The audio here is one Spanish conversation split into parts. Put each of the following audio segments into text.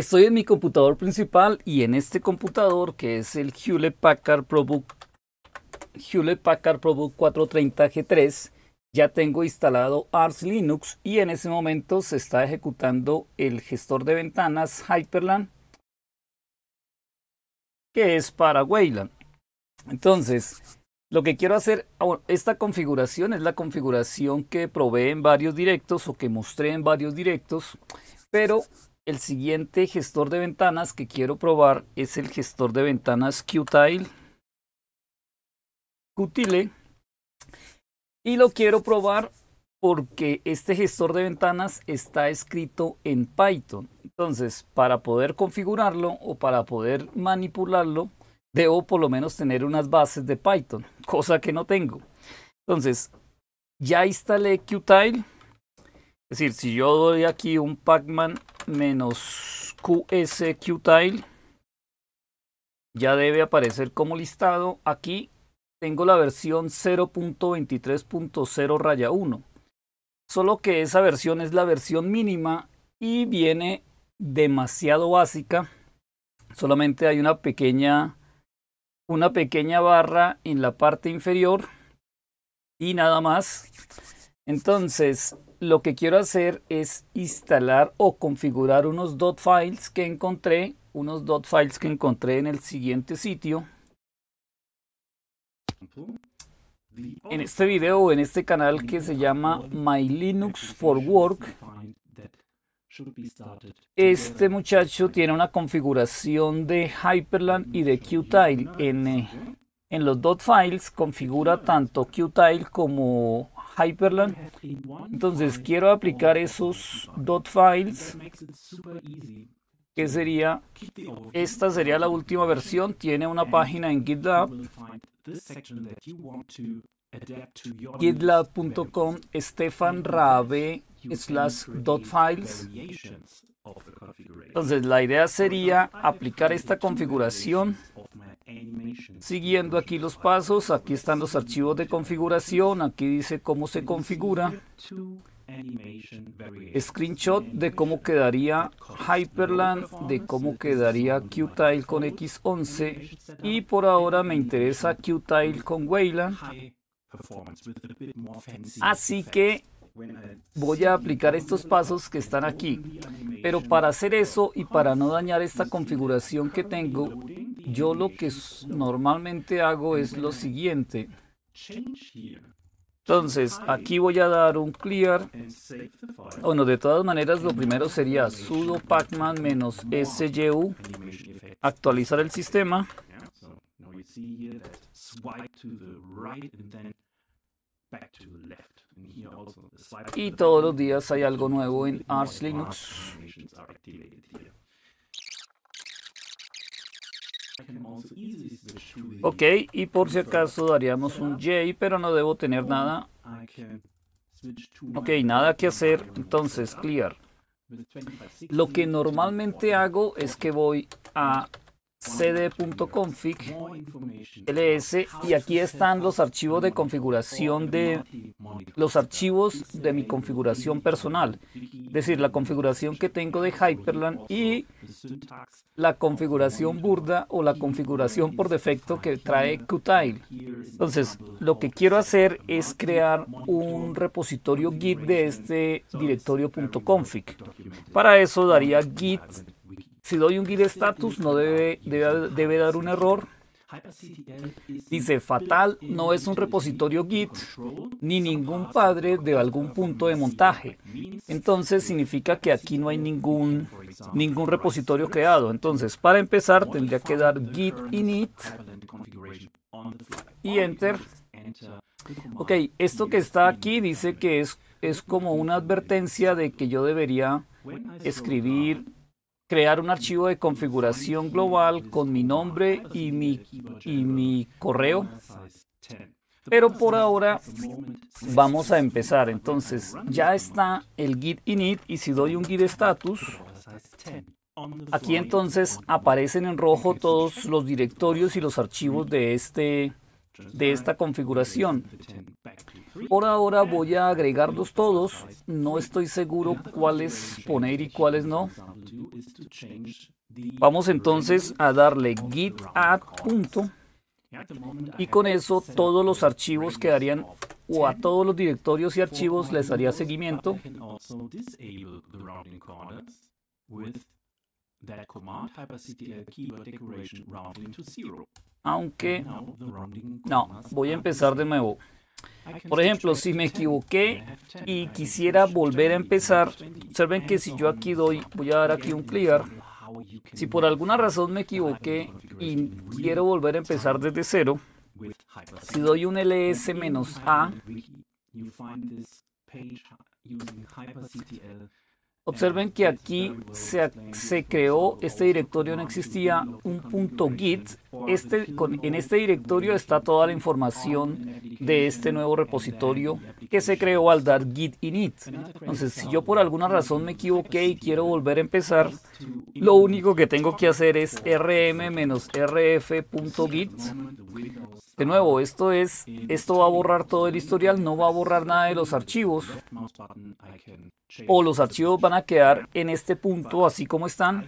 Estoy en mi computador principal y en este computador que es el Hewlett Packard ProBook Hewlett Packard ProBook 430 G3 ya tengo instalado Ars Linux y en ese momento se está ejecutando el gestor de ventanas Hyperland que es para Wayland. Entonces, lo que quiero hacer, ah, esta configuración es la configuración que probé en varios directos o que mostré en varios directos, pero el siguiente gestor de ventanas que quiero probar es el gestor de ventanas Qtile. Qtile. Y lo quiero probar porque este gestor de ventanas está escrito en Python. Entonces, para poder configurarlo o para poder manipularlo, debo por lo menos tener unas bases de Python, cosa que no tengo. Entonces, ya instalé Qtile. Es decir, si yo doy aquí un Pacman menos QSQtile, ya debe aparecer como listado. Aquí tengo la versión 0.23.0 raya 1. Solo que esa versión es la versión mínima y viene demasiado básica. Solamente hay una pequeña, una pequeña barra en la parte inferior y nada más. Entonces, lo que quiero hacer es instalar o configurar unos dot files que encontré, unos dot files que encontré en el siguiente sitio. En este video, en este canal que se llama My Linux for Work, este muchacho tiene una configuración de Hyperland y de Qtile. En, eh, en los dot files configura tanto Qtile como Hyperland. Entonces quiero aplicar esos dot files, que sería, esta sería la última versión, tiene una página en GitLab, gitlab.com, Stefan files. Entonces la idea sería aplicar esta configuración Siguiendo aquí los pasos, aquí están los archivos de configuración, aquí dice cómo se configura. Screenshot de cómo quedaría Hyperland, de cómo quedaría Qtile con X11 y por ahora me interesa Qtile con Wayland. Así que voy a aplicar estos pasos que están aquí. Pero para hacer eso y para no dañar esta configuración que tengo, yo lo que normalmente hago es lo siguiente. Entonces, aquí voy a dar un clear. Bueno, de todas maneras, lo primero sería sudo pacman syu, actualizar el sistema. Y todos los días hay algo nuevo en Arch Linux. Ok, y por si acaso daríamos un J, pero no debo tener nada. Ok, nada que hacer, entonces clear. Lo que normalmente hago es que voy a cd.config ls y aquí están los archivos de configuración de los archivos de mi configuración personal es decir la configuración que tengo de Hyperland y la configuración burda o la configuración por defecto que trae Qtile entonces lo que quiero hacer es crear un repositorio git de este directorio.config para eso daría git si doy un git status, no debe, debe, dar un error. Dice, fatal no es un repositorio Git ni ningún padre de algún punto de montaje. Entonces significa que aquí no hay ningún, ningún repositorio creado. Entonces, para empezar, tendría que dar git init y enter. Ok, esto que está aquí dice que es, es como una advertencia de que yo debería escribir crear un archivo de configuración global con mi nombre y mi, y mi correo. Pero por ahora vamos a empezar. Entonces ya está el git init y si doy un git status, aquí entonces aparecen en rojo todos los directorios y los archivos de este de esta configuración. Por ahora voy a agregarlos todos. No estoy seguro cuáles poner y cuáles no. Vamos entonces a darle git add punto y con eso todos los archivos quedarían o a todos los directorios y archivos les haría seguimiento aunque no, voy a empezar de nuevo. Por ejemplo, si me equivoqué y quisiera volver a empezar, observen que si yo aquí doy, voy a dar aquí un clear. Si por alguna razón me equivoqué y quiero volver a empezar desde cero, si doy un ls-a, Observen que aquí se, se, creó este directorio, no existía un punto git. Este, en este directorio está toda la información de este nuevo repositorio que se creó al dar git init. Entonces, si yo por alguna razón me equivoqué y quiero volver a empezar, lo único que tengo que hacer es rm-rf.git. De nuevo, esto es, esto va a borrar todo el historial, no va a borrar nada de los archivos o los archivos van a quedar en este punto así como están.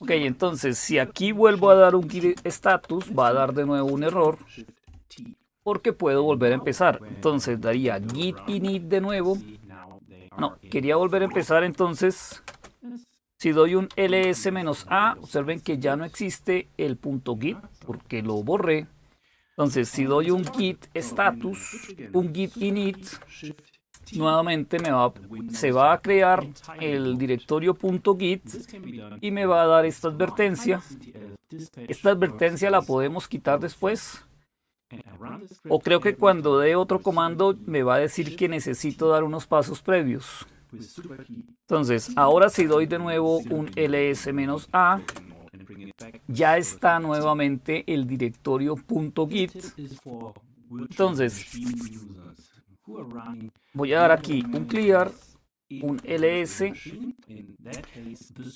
Ok, entonces si aquí vuelvo a dar un git status va a dar de nuevo un error porque puedo volver a empezar. Entonces daría git init de nuevo. No, quería volver a empezar entonces. Si doy un ls-a, observen que ya no existe el punto git porque lo borré. Entonces, si doy un git status, un git init, nuevamente me va, se va a crear el directorio .git y me va a dar esta advertencia. Esta advertencia la podemos quitar después. O creo que cuando dé otro comando me va a decir que necesito dar unos pasos previos. Entonces, ahora si doy de nuevo un ls-a, ya está nuevamente el directorio.git. Entonces, Voy a dar aquí un clear, un ls.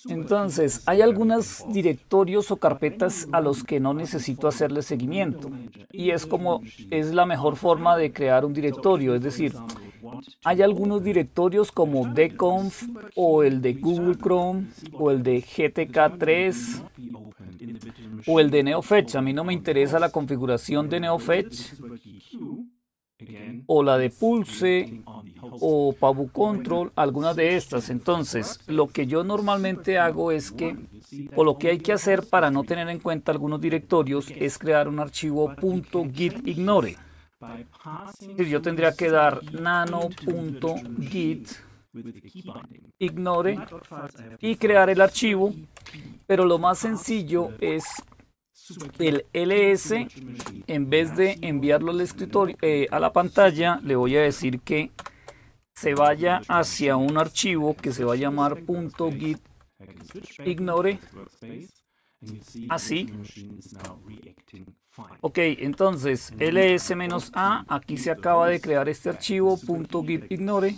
Entonces, hay algunos directorios o carpetas a los que no necesito hacerle seguimiento. Y es como es la mejor forma de crear un directorio. Es decir, hay algunos directorios como Deconf o el de Google Chrome o el de GTK3 o el de NeoFetch. A mí no me interesa la configuración de NeoFetch o la de Pulse o Pabu Control, algunas de estas. Entonces, lo que yo normalmente hago es que, o lo que hay que hacer para no tener en cuenta algunos directorios, es crear un archivo .gitignore. Yo tendría que dar nano.git ignore y crear el archivo, pero lo más sencillo es el ls, en vez de enviarlo al escritorio, eh, a la pantalla, le voy a decir que se vaya hacia un archivo que se va a llamar .git ignore. Así. Ok, entonces ls-a, aquí se acaba de crear este archivo .git ignore.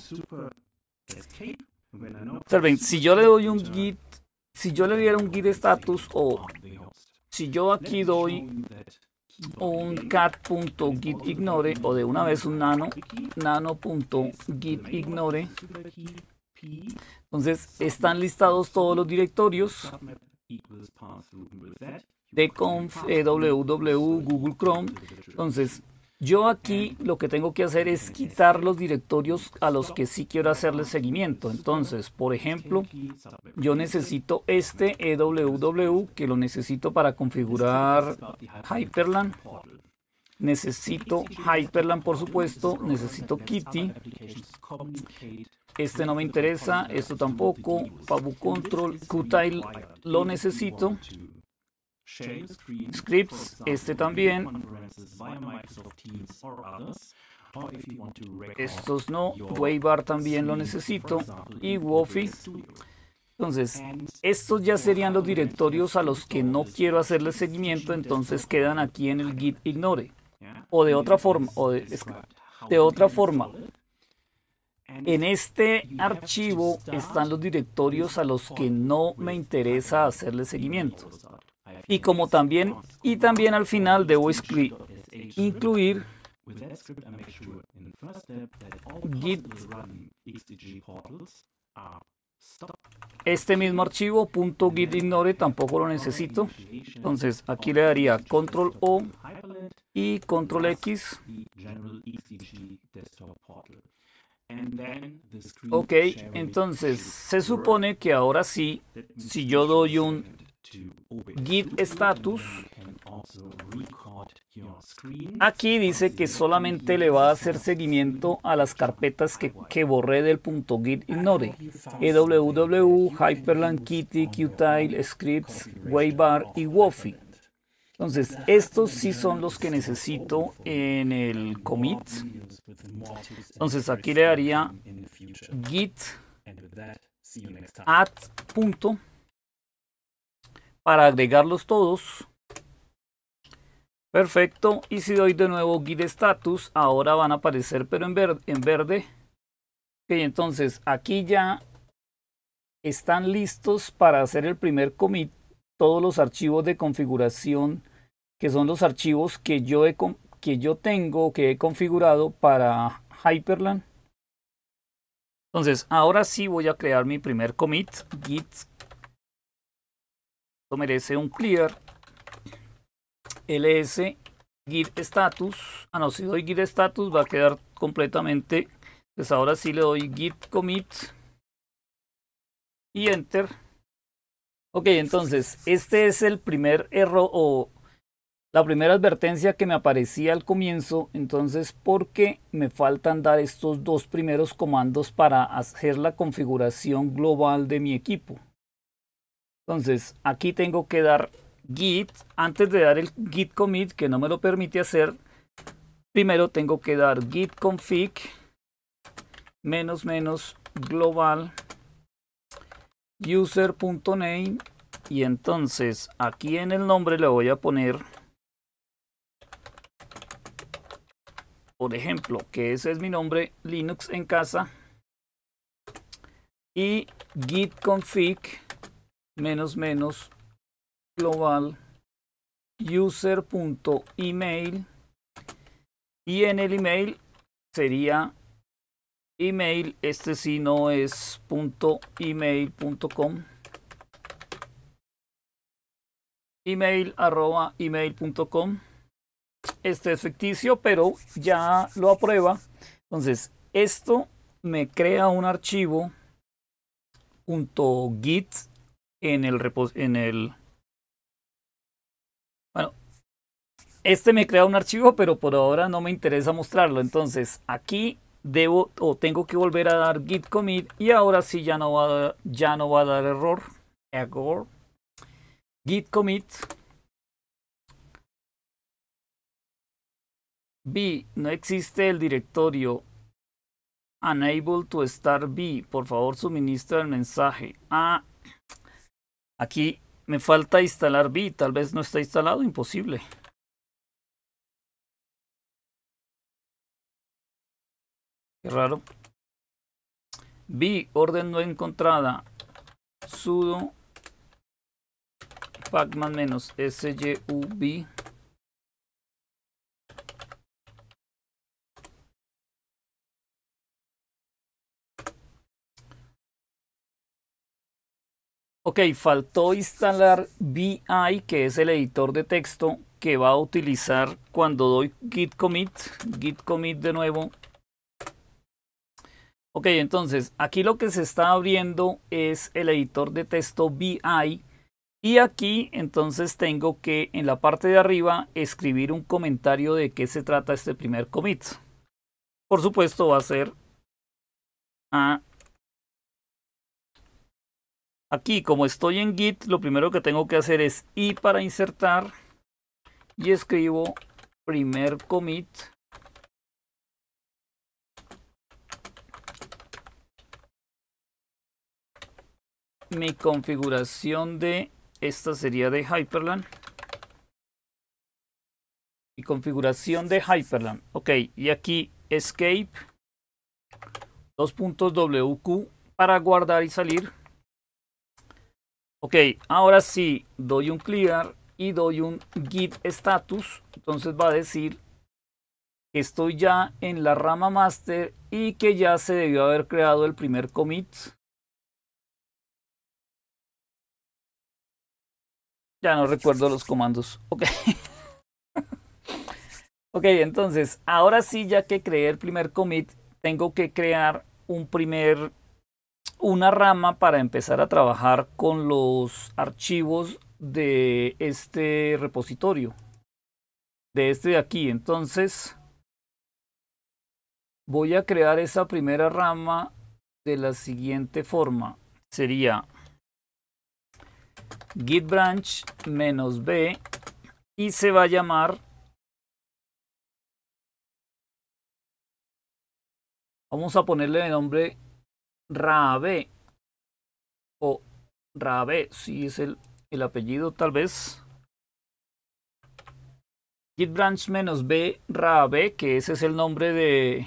si yo le doy un git, si yo le diera un git status o si yo aquí doy un cat.gitignore o de una vez un nano, nano.gitignore, entonces están listados todos los directorios de conf, www, e Google Chrome. Entonces, yo aquí lo que tengo que hacer es quitar los directorios a los que sí quiero hacerle seguimiento. Entonces, por ejemplo, yo necesito este EWW que lo necesito para configurar Hyperland. Necesito Hyperland, por supuesto. Necesito Kitty. Este no me interesa. Esto tampoco. Pabu Control. Qtile lo necesito scripts, este también. Estos no, Waybar también lo necesito y Wofi. Entonces, estos ya serían los directorios a los que no quiero hacerle seguimiento, entonces quedan aquí en el git ignore. O de otra forma, de otra forma, en este archivo están los directorios a los que no me interesa hacerle seguimiento y como también y también al final debo incluir este mismo archivo .git ignore tampoco lo necesito entonces aquí le daría control o y control x ok entonces se supone que ahora sí si yo doy un Git status. Aquí dice que solamente le va a hacer seguimiento a las carpetas que, borré del punto git ignore. EWW, Hyperland Kitty, Qtile, Scripts, Waybar y Wofi. Entonces, estos sí son los que necesito en el commit. Entonces, aquí le daría git add punto para agregarlos todos. Perfecto, y si doy de nuevo git status, ahora van a aparecer pero en verde. En verde. Ok, entonces aquí ya están listos para hacer el primer commit todos los archivos de configuración que son los archivos que yo, que yo tengo, que he configurado para Hyperland. Entonces, ahora sí voy a crear mi primer commit, git merece un clear ls git status. Ah, no, si doy git status va a quedar completamente. Pues ahora sí le doy git commit y enter. Ok, entonces este es el primer error o la primera advertencia que me aparecía al comienzo. Entonces, porque me faltan dar estos dos primeros comandos para hacer la configuración global de mi equipo? Entonces, aquí tengo que dar git. Antes de dar el git commit, que no me lo permite hacer, primero tengo que dar git config menos menos global user.name y entonces aquí en el nombre le voy a poner por ejemplo que ese es mi nombre linux en casa y git config menos menos global user.email y en el email sería email este si no es punto email.com email arroba este es ficticio pero ya lo aprueba entonces esto me crea un archivo punto git en el repos en el bueno este me crea un archivo pero por ahora no me interesa mostrarlo entonces aquí debo o tengo que volver a dar git commit y ahora sí ya no va a, ya no va a dar error git commit B no existe el directorio unable to start B por favor suministra el mensaje a Aquí me falta instalar B, tal vez no está instalado, imposible. Qué raro. B, orden no encontrada. sudo pacman-syub Ok, faltó instalar BI, que es el editor de texto que va a utilizar cuando doy git commit, git commit de nuevo. Ok, entonces aquí lo que se está abriendo es el editor de texto BI y aquí entonces tengo que en la parte de arriba escribir un comentario de qué se trata este primer commit. Por supuesto va a ser a Aquí, como estoy en Git, lo primero que tengo que hacer es I para insertar y escribo primer commit mi configuración de esta sería de Hyperland mi configuración de Hyperland ok y aquí escape 2.wq para guardar y salir Ok, ahora sí, doy un clear y doy un git status. Entonces va a decir que estoy ya en la rama master y que ya se debió haber creado el primer commit. Ya no recuerdo los comandos. Ok. ok, entonces, ahora sí, ya que creé el primer commit, tengo que crear un primer una rama para empezar a trabajar con los archivos de este repositorio. De este de aquí. Entonces, voy a crear esa primera rama de la siguiente forma. Sería git branch menos b y se va a llamar vamos a ponerle el nombre Rabe o Rabe, si es el, el apellido tal vez. Git branch menos B Rabe, que ese es el nombre de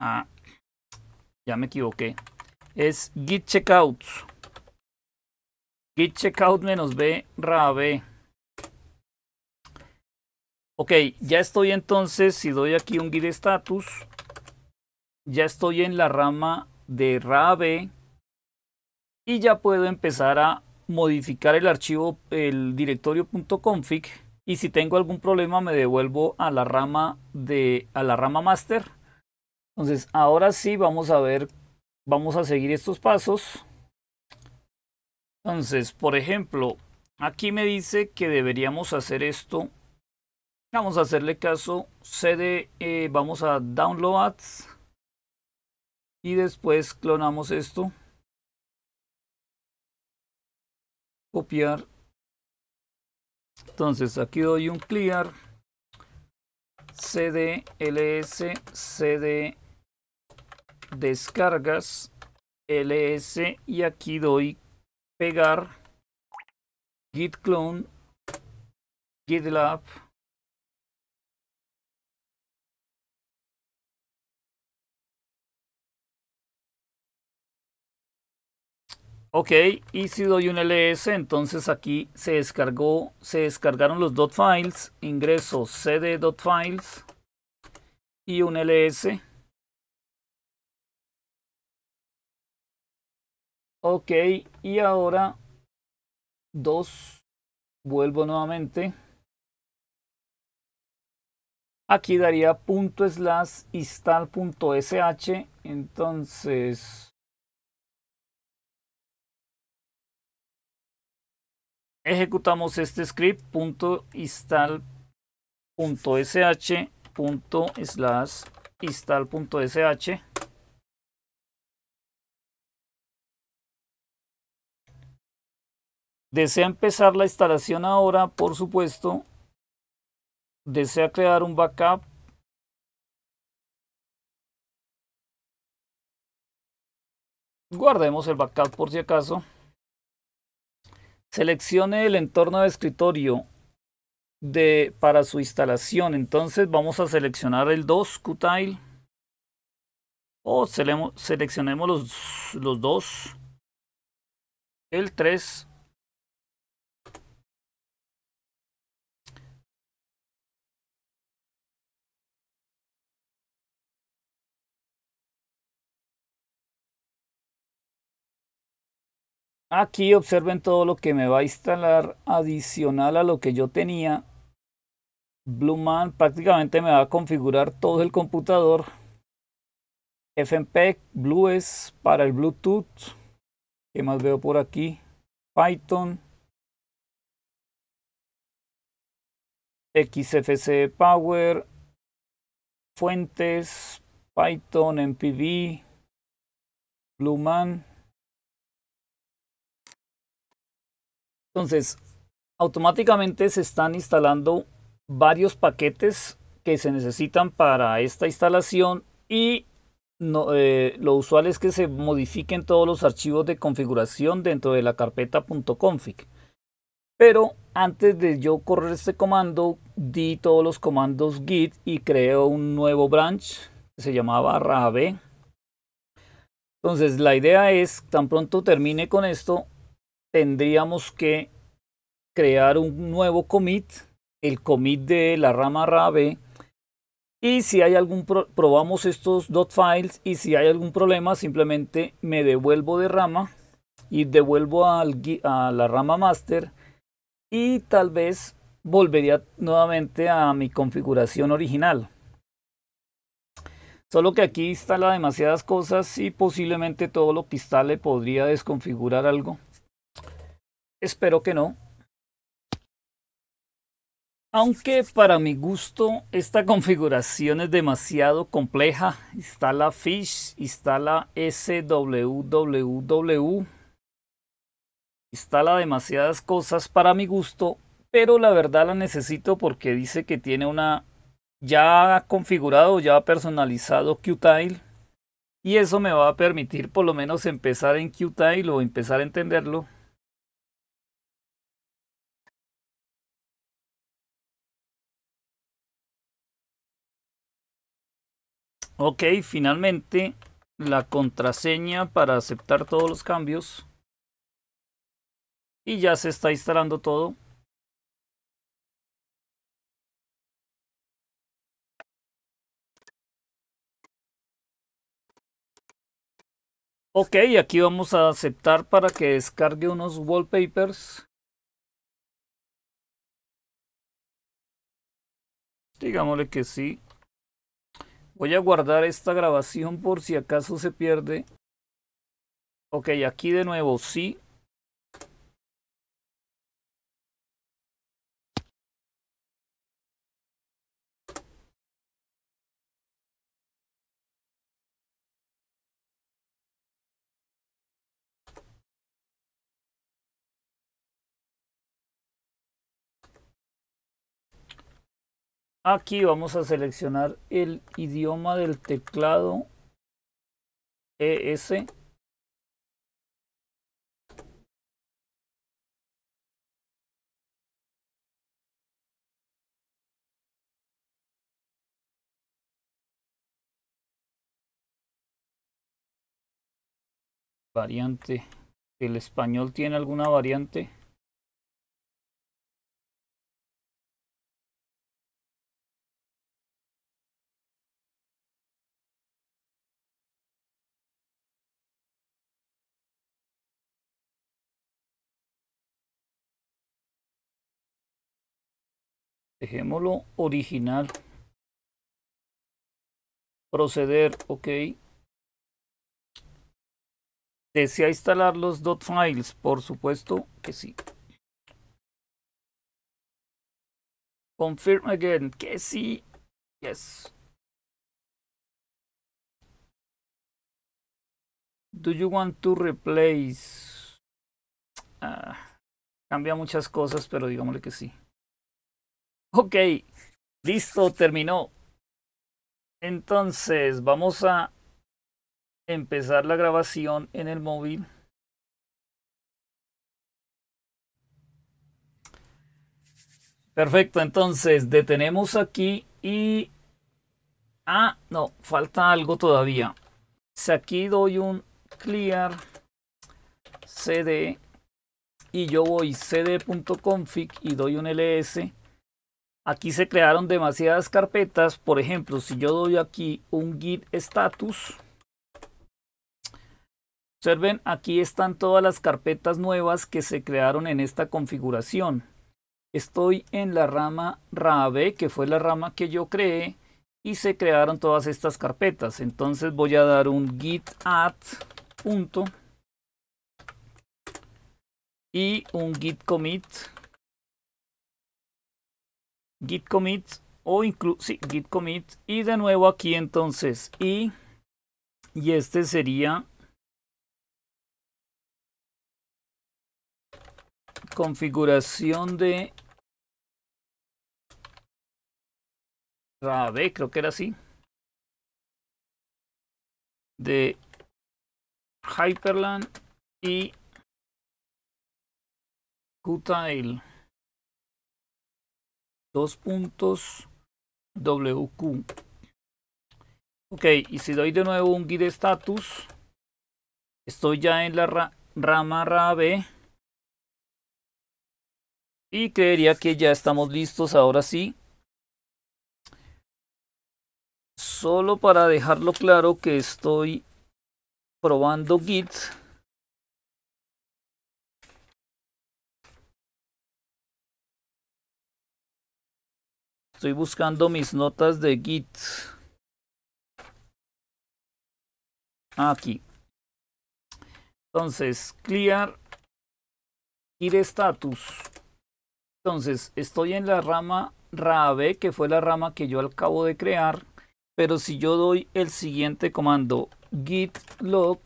Ah, ya me equivoqué. Es git checkout. Git checkout menos B Rabe. Ok, ya estoy entonces, si doy aquí un git status, ya estoy en la rama de RAB y ya puedo empezar a modificar el archivo, el .config, y si tengo algún problema me devuelvo a la rama de a la rama master. Entonces, ahora sí vamos a ver vamos a seguir estos pasos. Entonces, por ejemplo, aquí me dice que deberíamos hacer esto Vamos a hacerle caso, cd, eh, vamos a download y después clonamos esto. Copiar. Entonces aquí doy un clear, cd, ls, cd, descargas, ls y aquí doy pegar, git clone, gitlab. Ok, y si doy un ls, entonces aquí se descargó, se descargaron los dot .files, ingreso cd dot .files y un ls. Ok, y ahora dos vuelvo nuevamente. Aquí daría punto slash install.sh, entonces ejecutamos este script punto slash install desea empezar la instalación ahora por supuesto desea crear un backup guardemos el backup por si acaso Seleccione el entorno de escritorio de, para su instalación. Entonces vamos a seleccionar el 2 Qtile. O seleccionemos los, los dos. El 3 Aquí observen todo lo que me va a instalar adicional a lo que yo tenía. Blueman prácticamente me va a configurar todo el computador. FMPEG, Blues para el Bluetooth. ¿Qué más veo por aquí? Python. XFC Power. Fuentes. Python, MPV. Blueman. Entonces, automáticamente se están instalando varios paquetes que se necesitan para esta instalación y eh, lo usual es que se modifiquen todos los archivos de configuración dentro de la carpeta .config. Pero antes de yo correr este comando, di todos los comandos git y creo un nuevo branch que se llamaba rave. Entonces la idea es, tan pronto termine con esto, tendríamos que crear un nuevo commit, el commit de la rama RAB. Y si hay algún, problema probamos estos dot files y si hay algún problema, simplemente me devuelvo de rama y devuelvo a la rama master y tal vez volvería nuevamente a mi configuración original. Solo que aquí instala demasiadas cosas y posiblemente todo lo que instale podría desconfigurar algo. Espero que no. Aunque para mi gusto esta configuración es demasiado compleja, instala Fish, instala SWWW, instala demasiadas cosas para mi gusto, pero la verdad la necesito porque dice que tiene una ya configurado, ya personalizado Qtile y eso me va a permitir por lo menos empezar en Qtile o empezar a entenderlo Ok, finalmente la contraseña para aceptar todos los cambios. Y ya se está instalando todo. Ok, aquí vamos a aceptar para que descargue unos wallpapers. Digámosle que sí. Voy a guardar esta grabación por si acaso se pierde. Ok, aquí de nuevo sí. Aquí vamos a seleccionar el idioma del teclado ES. variante. ¿El español tiene alguna variante? Dejémoslo original. Proceder, ok. ¿Desea instalar los dot .files? Por supuesto que sí. Confirm again, que sí. Yes. Do you want to replace? Ah, cambia muchas cosas, pero digámosle que sí. Ok, listo, terminó. Entonces, vamos a empezar la grabación en el móvil. Perfecto, entonces detenemos aquí y... Ah, no, falta algo todavía. Si aquí doy un clear cd y yo voy cd.config y doy un ls Aquí se crearon demasiadas carpetas. Por ejemplo, si yo doy aquí un git status. Observen, aquí están todas las carpetas nuevas que se crearon en esta configuración. Estoy en la rama rave, que fue la rama que yo creé, y se crearon todas estas carpetas. Entonces voy a dar un git add punto y un git commit git commit o incluso sí, git commit y de nuevo aquí entonces y y este sería configuración de Rabe, creo que era así. De Hyperland y Qtile dos puntos WQ. Ok, y si doy de nuevo un git status, estoy ya en la rama RAB. Y creería que ya estamos listos ahora sí. Solo para dejarlo claro que estoy probando git. Estoy buscando mis notas de Git. Ah, aquí. Entonces, clear git status. Entonces, estoy en la rama rave, que fue la rama que yo acabo de crear. Pero si yo doy el siguiente comando, git log,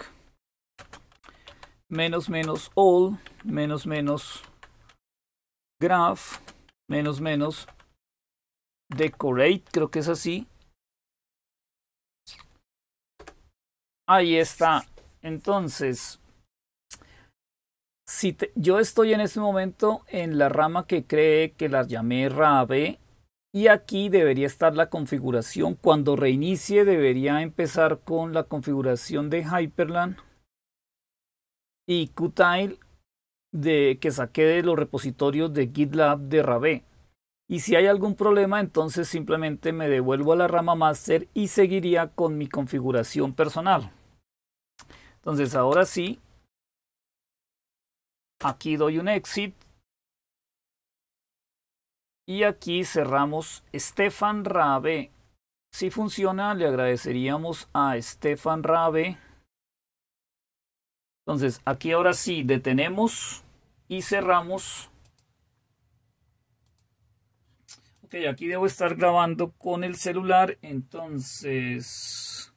menos menos all, menos menos graph, menos menos Decorate, creo que es así. Ahí está. Entonces, si yo estoy en este momento en la rama que cree que la llamé RAB y aquí debería estar la configuración. Cuando reinicie debería empezar con la configuración de Hyperland y Qtile de, que saqué de los repositorios de GitLab de RAB y si hay algún problema entonces simplemente me devuelvo a la rama master y seguiría con mi configuración personal. Entonces ahora sí, aquí doy un exit y aquí cerramos Stefan Rabe. Si funciona le agradeceríamos a Stefan Rabe. Entonces aquí ahora sí detenemos y cerramos Ok, aquí debo estar grabando con el celular, entonces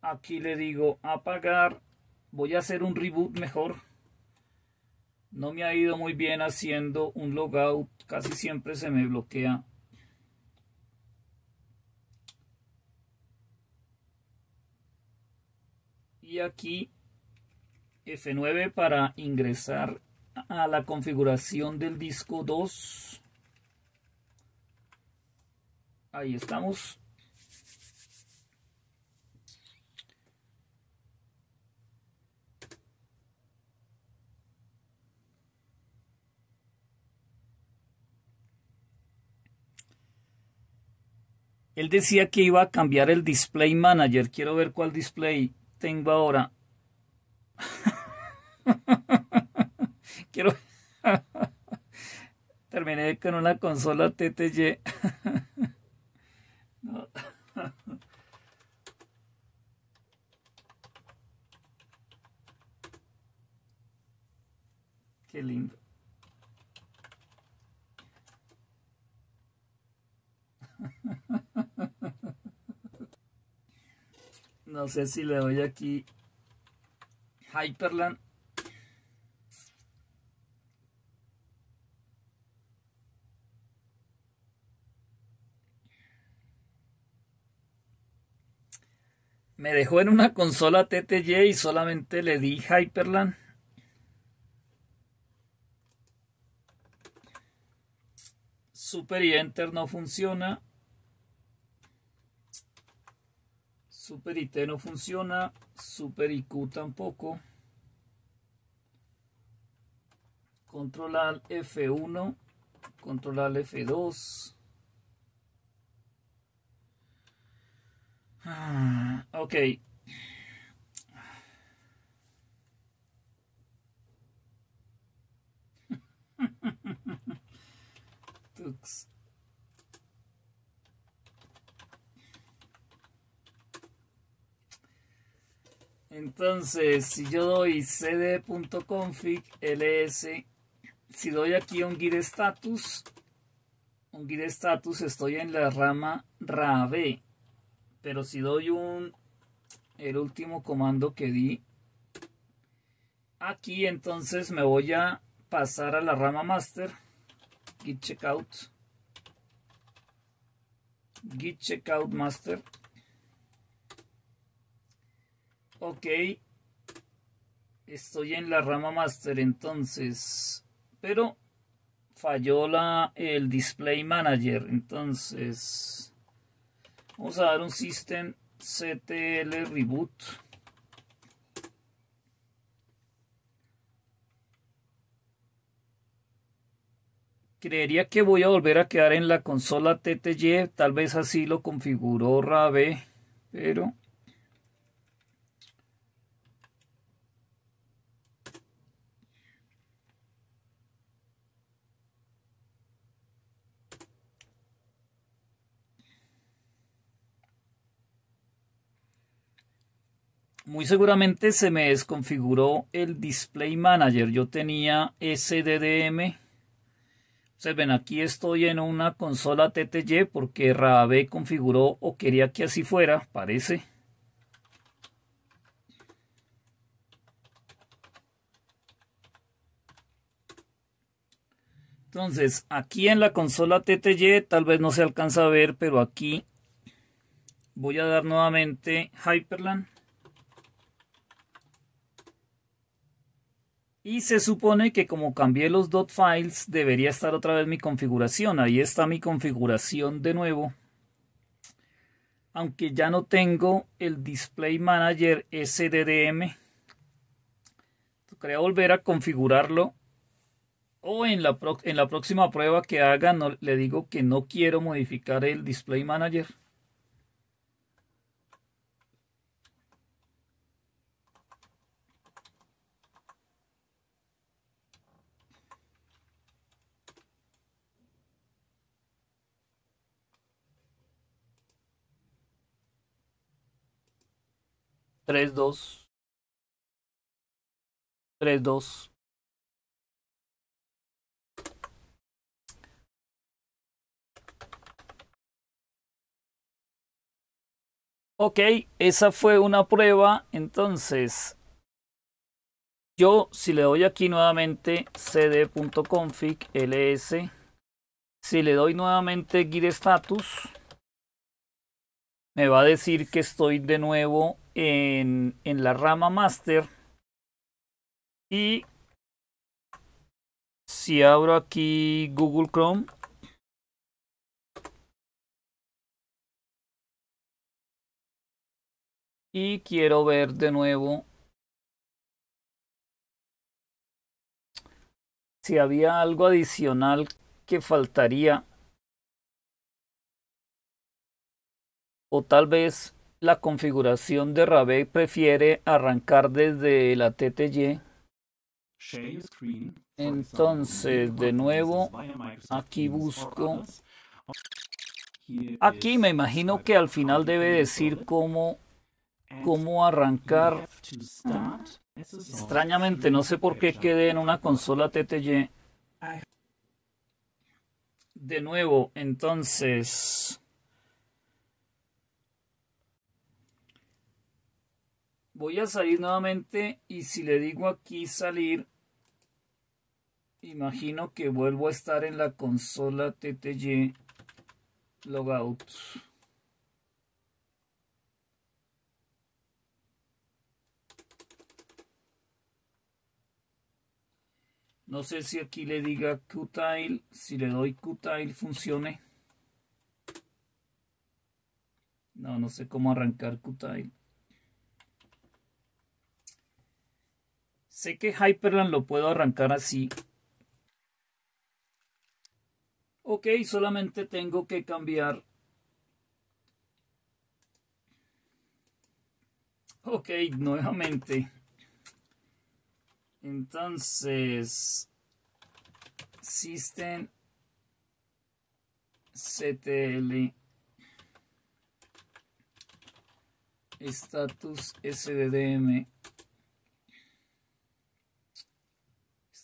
aquí le digo apagar. Voy a hacer un reboot mejor. No me ha ido muy bien haciendo un logout, casi siempre se me bloquea. Y aquí F9 para ingresar a la configuración del disco 2. Ahí estamos. Él decía que iba a cambiar el display manager. Quiero ver cuál display tengo ahora. Quiero. Terminé con una consola TTY. Qué lindo. No sé si le doy aquí Hyperland Me dejó en una consola TTY y solamente le di Hyperland. Super y Enter no funciona. Super y no funciona. Super y tampoco. Control F1. Control F2. Ah, ok. Entonces, si yo doy cd.config ls, si doy aquí un git status, un git status estoy en la rama RAB. Pero si doy un... El último comando que di. Aquí entonces me voy a pasar a la rama master. Git checkout. Git checkout master. Ok. Estoy en la rama master entonces. Pero falló la, el display manager. Entonces... Vamos a dar un system ctl reboot. Creería que voy a volver a quedar en la consola TTY, tal vez así lo configuró Rabe, pero muy seguramente se me desconfiguró el Display Manager. Yo tenía SDDM. Ustedes ven, aquí estoy en una consola TTY porque Rabe configuró o quería que así fuera, parece. Entonces, aquí en la consola TTY, tal vez no se alcanza a ver, pero aquí voy a dar nuevamente Hyperland. Y se supone que como cambié los dot .files debería estar otra vez mi configuración. Ahí está mi configuración de nuevo. Aunque ya no tengo el Display Manager SDDM. creo volver a configurarlo. O en la, próxima prueba que haga le digo que no quiero modificar el Display Manager. 3-2. 3-2. Ok, esa fue una prueba. Entonces, yo si le doy aquí nuevamente cd.config ls, si le doy nuevamente git status, me va a decir que estoy de nuevo en, en la rama master y si abro aquí Google Chrome y quiero ver de nuevo si había algo adicional que faltaría o tal vez la configuración de Rabé prefiere arrancar desde la TTY. Entonces, de nuevo, aquí busco. Aquí me imagino que al final debe decir cómo, cómo arrancar. Extrañamente, no sé por qué quede en una consola TTY. De nuevo, entonces... voy a salir nuevamente y si le digo aquí salir imagino que vuelvo a estar en la consola TTY logout no sé si aquí le diga qtile si le doy qtile funcione no, no sé cómo arrancar qtile Sé que Hyperland lo puedo arrancar así. Ok, solamente tengo que cambiar. Ok, nuevamente. Entonces, System CTL Status SDDM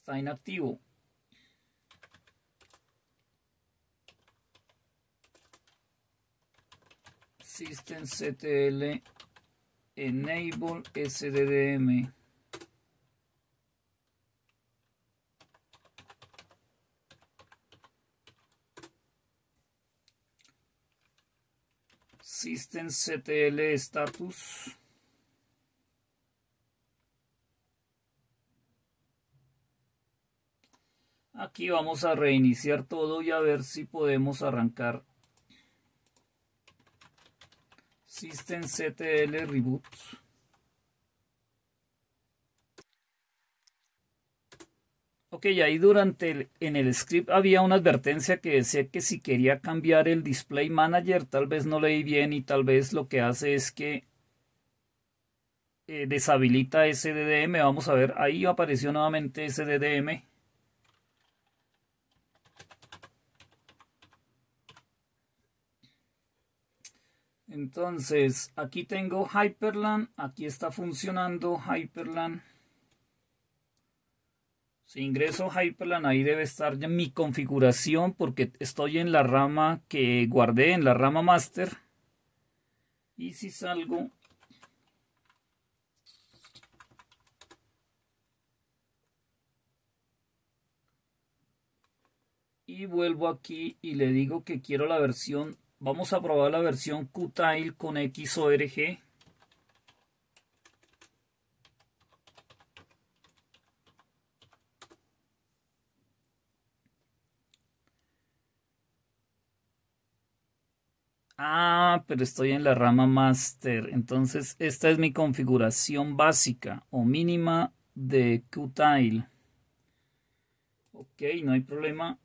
está inactivo. systemctl enable sddm systemctl status Aquí vamos a reiniciar todo y a ver si podemos arrancar Systemctl Reboot. Ok, ahí durante el, en el script había una advertencia que decía que si quería cambiar el Display Manager, tal vez no leí bien y tal vez lo que hace es que eh, deshabilita SDDM. Vamos a ver, ahí apareció nuevamente SDDM. Entonces, aquí tengo Hyperland, aquí está funcionando Hyperland. Si ingreso Hyperland, ahí debe estar ya mi configuración porque estoy en la rama que guardé, en la rama master. Y si salgo... Y vuelvo aquí y le digo que quiero la versión Vamos a probar la versión Qtile con XORG. Ah, pero estoy en la rama master. Entonces, esta es mi configuración básica o mínima de Qtile. Ok, no hay problema.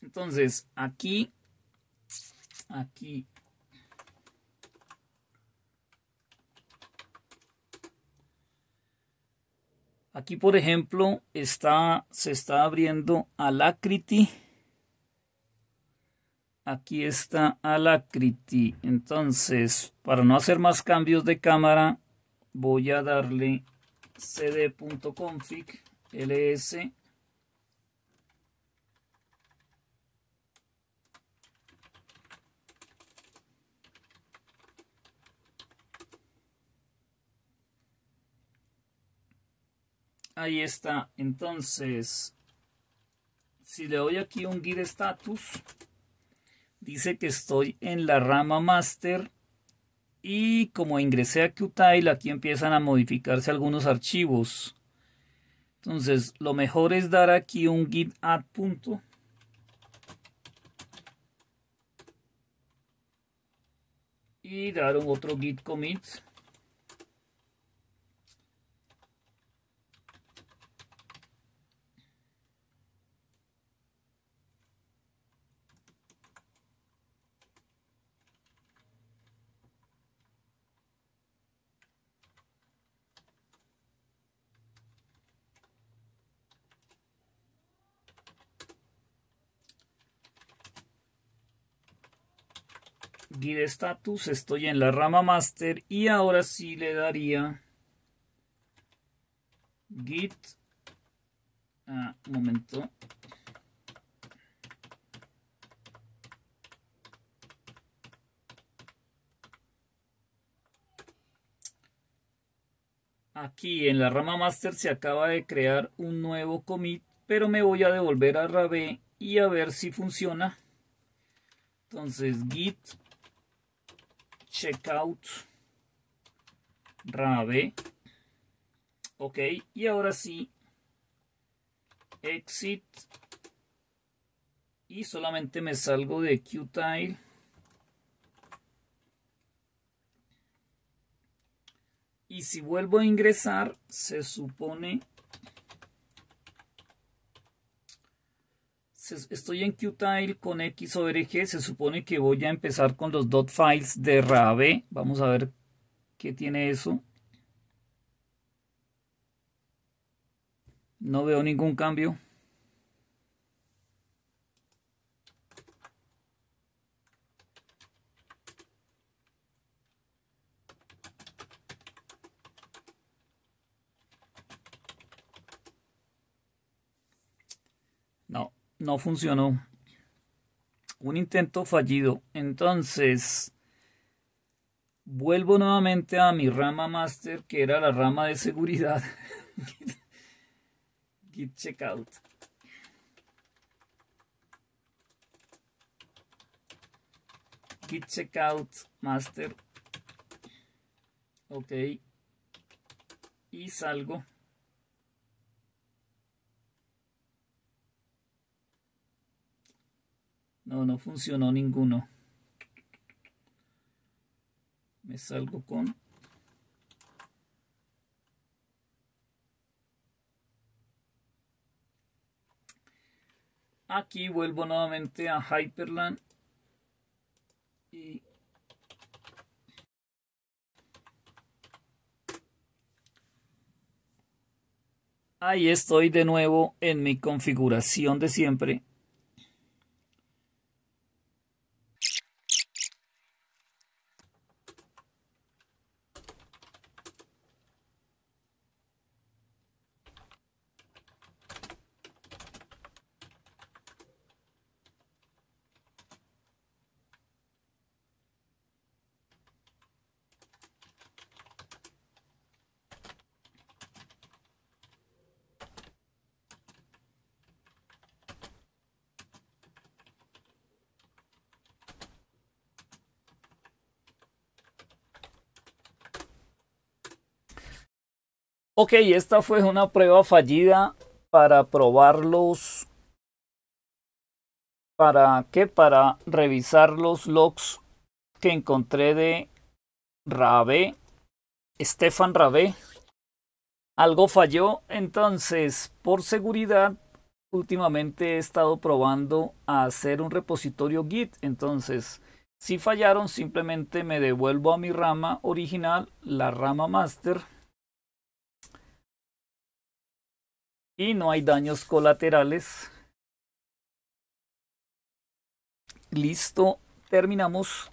Entonces, aquí aquí Aquí, por ejemplo, está, se está abriendo Alacrity. Aquí está Alacrity. Entonces, para no hacer más cambios de cámara, voy a darle cd.config ls Ahí está. Entonces, si le doy aquí un git status, dice que estoy en la rama master. Y como ingresé a Qtile, aquí empiezan a modificarse algunos archivos. Entonces, lo mejor es dar aquí un git add punto. Y dar un otro git commit. git status, estoy en la rama master y ahora sí le daría git ah, un momento aquí en la rama master se acaba de crear un nuevo commit pero me voy a devolver a Rave y a ver si funciona entonces git checkout rabe Ok, y ahora sí, exit y solamente me salgo de Qtile. Y si vuelvo a ingresar, se supone estoy en Qtile con XORG, se supone que voy a empezar con los dot .files de Rave, vamos a ver qué tiene eso. No veo ningún cambio. no funcionó. Un intento fallido. Entonces, vuelvo nuevamente a mi rama master, que era la rama de seguridad. Git checkout. Git checkout master. Ok. Y salgo. No, no funcionó ninguno. Me salgo con aquí vuelvo nuevamente a Hyperland y ahí estoy de nuevo en mi configuración de siempre Ok, esta fue una prueba fallida para probarlos. ¿Para qué? Para revisar los logs que encontré de Rabé, Stefan Rabé. Algo falló, entonces por seguridad últimamente he estado probando a hacer un repositorio Git. Entonces, si fallaron, simplemente me devuelvo a mi rama original, la rama master y no hay daños colaterales. Listo, terminamos.